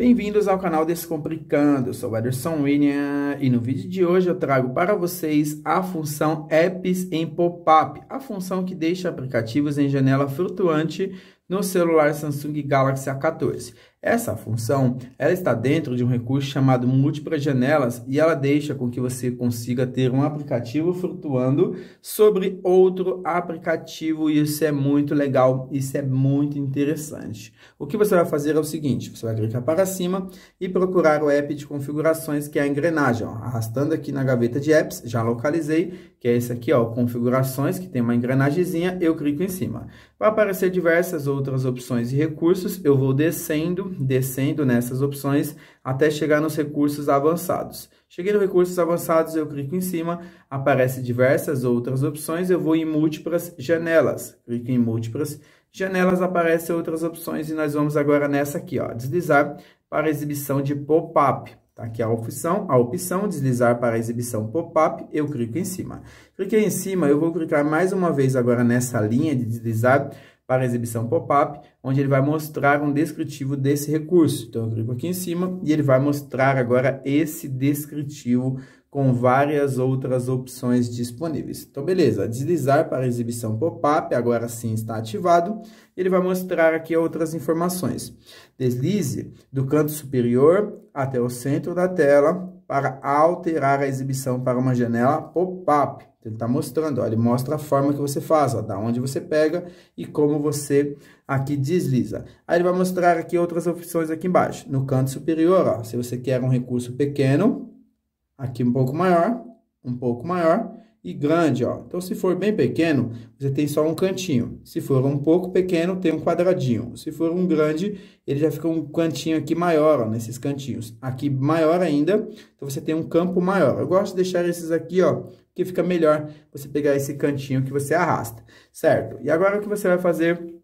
Bem-vindos ao canal Descomplicando, eu sou Ederson William e no vídeo de hoje eu trago para vocês a função Apps em Pop-Up, a função que deixa aplicativos em janela flutuante no celular Samsung Galaxy A14. Essa função ela está dentro de um recurso chamado múltiplas janelas e ela deixa com que você consiga ter um aplicativo flutuando sobre outro aplicativo. Isso é muito legal, isso é muito interessante. O que você vai fazer é o seguinte, você vai clicar para cima e procurar o app de configurações que é a engrenagem. Ó. Arrastando aqui na gaveta de apps, já localizei, que é esse aqui, ó, configurações, que tem uma engrenagemzinha, eu clico em cima. Vai aparecer diversas outras opções e recursos, eu vou descendo descendo nessas opções até chegar nos recursos avançados. Cheguei no recursos avançados, eu clico em cima, aparece diversas outras opções, eu vou em múltiplas janelas, clico em múltiplas janelas, aparecem outras opções e nós vamos agora nessa aqui, ó, deslizar para exibição de pop-up. Tá aqui a opção, a opção deslizar para exibição pop-up, eu clico em cima. Cliquei em cima, eu vou clicar mais uma vez agora nessa linha de deslizar para exibição pop-up, onde ele vai mostrar um descritivo desse recurso. Então, eu clico aqui em cima e ele vai mostrar agora esse descritivo com várias outras opções disponíveis. Então, beleza, deslizar para exibição pop-up, agora sim está ativado, ele vai mostrar aqui outras informações. Deslize do canto superior até o centro da tela para alterar a exibição para uma janela pop-up. Ele está mostrando, ó, ele mostra a forma que você faz, ó, da onde você pega e como você aqui desliza. Aí ele vai mostrar aqui outras opções aqui embaixo. No canto superior, ó, se você quer um recurso pequeno, Aqui um pouco maior, um pouco maior e grande, ó. Então, se for bem pequeno, você tem só um cantinho. Se for um pouco pequeno, tem um quadradinho. Se for um grande, ele já fica um cantinho aqui maior, ó, nesses cantinhos. Aqui maior ainda, então você tem um campo maior. Eu gosto de deixar esses aqui, ó, que fica melhor você pegar esse cantinho que você arrasta, certo? E agora o que você vai fazer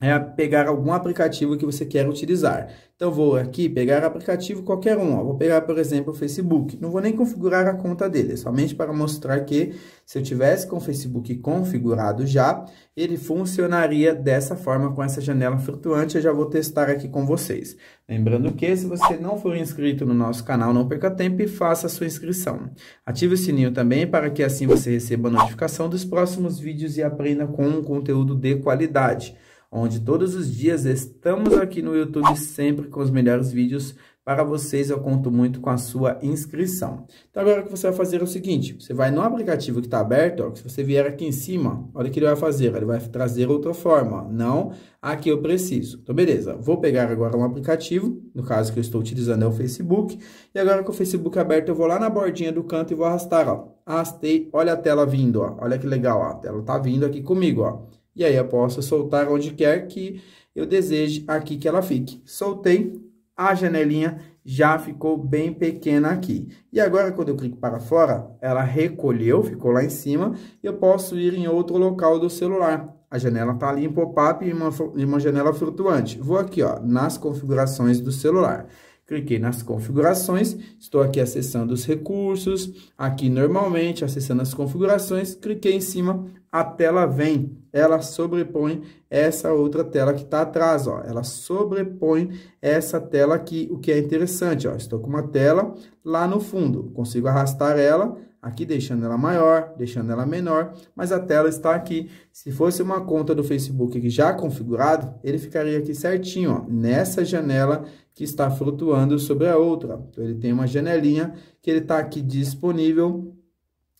é pegar algum aplicativo que você quer utilizar. Então, vou aqui pegar aplicativo qualquer um. Ó. Vou pegar, por exemplo, o Facebook. Não vou nem configurar a conta dele, é somente para mostrar que se eu tivesse com o Facebook configurado já, ele funcionaria dessa forma com essa janela flutuante. Eu já vou testar aqui com vocês. Lembrando que se você não for inscrito no nosso canal, não perca tempo e faça a sua inscrição. Ative o sininho também para que assim você receba a notificação dos próximos vídeos e aprenda com um conteúdo de qualidade onde todos os dias estamos aqui no YouTube sempre com os melhores vídeos para vocês. Eu conto muito com a sua inscrição. Então agora o que você vai fazer é o seguinte, você vai no aplicativo que está aberto, ó, se você vier aqui em cima, olha o que ele vai fazer, ele vai trazer outra forma, ó, não aqui eu preciso. Então beleza, vou pegar agora um aplicativo, no caso que eu estou utilizando é o Facebook, e agora com o Facebook aberto eu vou lá na bordinha do canto e vou arrastar, ó. Arrastei, olha a tela vindo, ó. Olha que legal, ó. A tela está vindo aqui comigo, ó e aí eu posso soltar onde quer que eu deseje aqui que ela fique. Soltei, a janelinha já ficou bem pequena aqui. E agora, quando eu clico para fora, ela recolheu, ficou lá em cima, e eu posso ir em outro local do celular. A janela está ali em pop-up e uma, uma janela flutuante. Vou aqui ó, nas configurações do celular. Cliquei nas configurações, estou aqui acessando os recursos, aqui normalmente acessando as configurações, cliquei em cima, a tela vem, ela sobrepõe essa outra tela que está atrás, ó, ela sobrepõe essa tela aqui, o que é interessante, ó, estou com uma tela lá no fundo, consigo arrastar ela, Aqui deixando ela maior, deixando ela menor, mas a tela está aqui. Se fosse uma conta do Facebook já configurado, ele ficaria aqui certinho, ó, nessa janela que está flutuando sobre a outra. Então, ele tem uma janelinha que ele está aqui disponível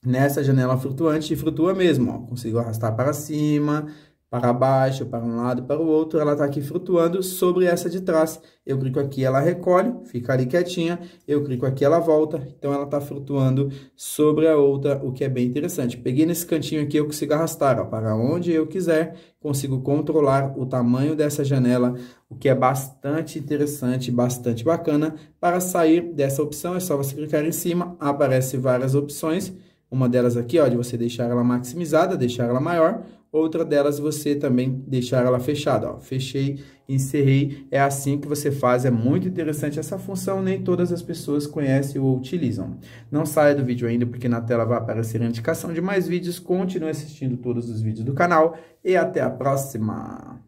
nessa janela flutuante e flutua mesmo, ó. Consigo arrastar para cima, para baixo, para um lado, para o outro, ela está aqui flutuando sobre essa de trás. Eu clico aqui, ela recolhe, fica ali quietinha, eu clico aqui, ela volta, então ela está flutuando sobre a outra, o que é bem interessante. Peguei nesse cantinho aqui, eu consigo arrastar ó, para onde eu quiser, consigo controlar o tamanho dessa janela, o que é bastante interessante, bastante bacana. Para sair dessa opção, é só você clicar em cima, aparece várias opções, uma delas aqui, ó, de você deixar ela maximizada, deixar ela maior, Outra delas, você também deixar ela fechada. Ó. Fechei, encerrei. É assim que você faz. É muito interessante essa função. Nem todas as pessoas conhecem ou utilizam. Não saia do vídeo ainda, porque na tela vai aparecer a indicação de mais vídeos. Continue assistindo todos os vídeos do canal. E até a próxima!